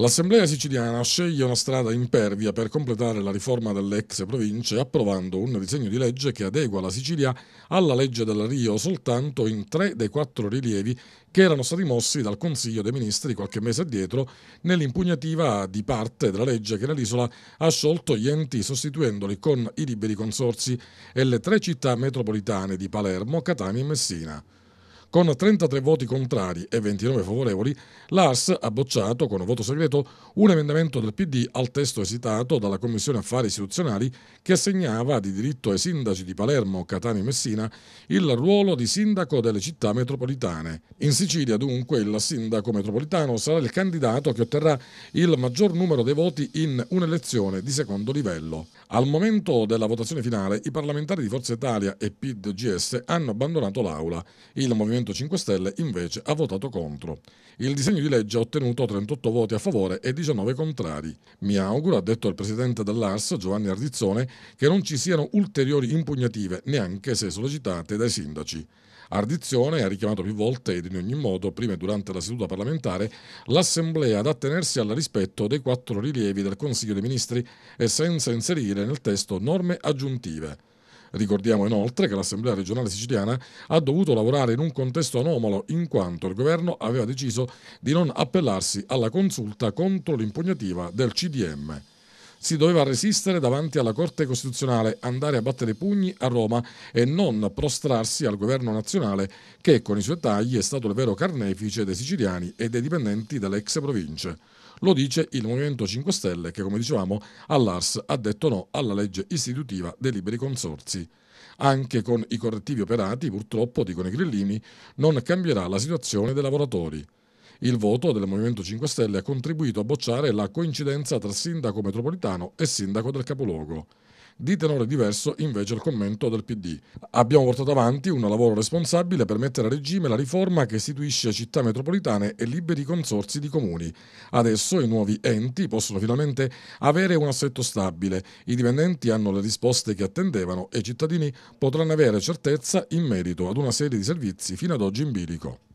L'Assemblea siciliana sceglie una strada impervia per completare la riforma delle ex province approvando un disegno di legge che adegua la Sicilia alla legge del Rio soltanto in tre dei quattro rilievi che erano stati mossi dal Consiglio dei Ministri qualche mese addietro nell'impugnativa di parte della legge che nell'isola ha sciolto gli enti sostituendoli con i liberi consorsi e le tre città metropolitane di Palermo, Catania e Messina. Con 33 voti contrari e 29 favorevoli, l'ARS ha bocciato con voto segreto un emendamento del PD al testo esitato dalla Commissione Affari Istituzionali che assegnava di diritto ai sindaci di Palermo, Catania e Messina il ruolo di sindaco delle città metropolitane. In Sicilia dunque il sindaco metropolitano sarà il candidato che otterrà il maggior numero dei voti in un'elezione di secondo livello. Al momento della votazione finale i parlamentari di Forza Italia e PID-GS hanno abbandonato l'aula. Il movimento Movimento 5 Stelle invece ha votato contro. Il disegno di legge ha ottenuto 38 voti a favore e 19 contrari. Mi auguro, ha detto il presidente dell'ARS Giovanni Ardizzone, che non ci siano ulteriori impugnative, neanche se sollecitate dai sindaci. Ardizione ha richiamato più volte ed in ogni modo, prima e durante la seduta parlamentare, l'Assemblea ad attenersi al rispetto dei quattro rilievi del Consiglio dei Ministri e senza inserire nel testo norme aggiuntive. Ricordiamo inoltre che l'Assemblea regionale siciliana ha dovuto lavorare in un contesto anomalo in quanto il governo aveva deciso di non appellarsi alla consulta contro l'impugnativa del CDM si doveva resistere davanti alla Corte Costituzionale, andare a battere pugni a Roma e non prostrarsi al governo nazionale che con i suoi tagli è stato il vero carnefice dei siciliani e dei dipendenti delle ex province. Lo dice il Movimento 5 Stelle che, come dicevamo, all'ARS ha detto no alla legge istitutiva dei liberi consorzi. Anche con i correttivi operati, purtroppo, dicono i grillini, non cambierà la situazione dei lavoratori. Il voto del Movimento 5 Stelle ha contribuito a bocciare la coincidenza tra sindaco metropolitano e sindaco del capoluogo. Di tenore diverso invece il commento del PD. Abbiamo portato avanti un lavoro responsabile per mettere a regime la riforma che istituisce città metropolitane e liberi consorsi di comuni. Adesso i nuovi enti possono finalmente avere un assetto stabile, i dipendenti hanno le risposte che attendevano e i cittadini potranno avere certezza in merito ad una serie di servizi fino ad oggi in bilico.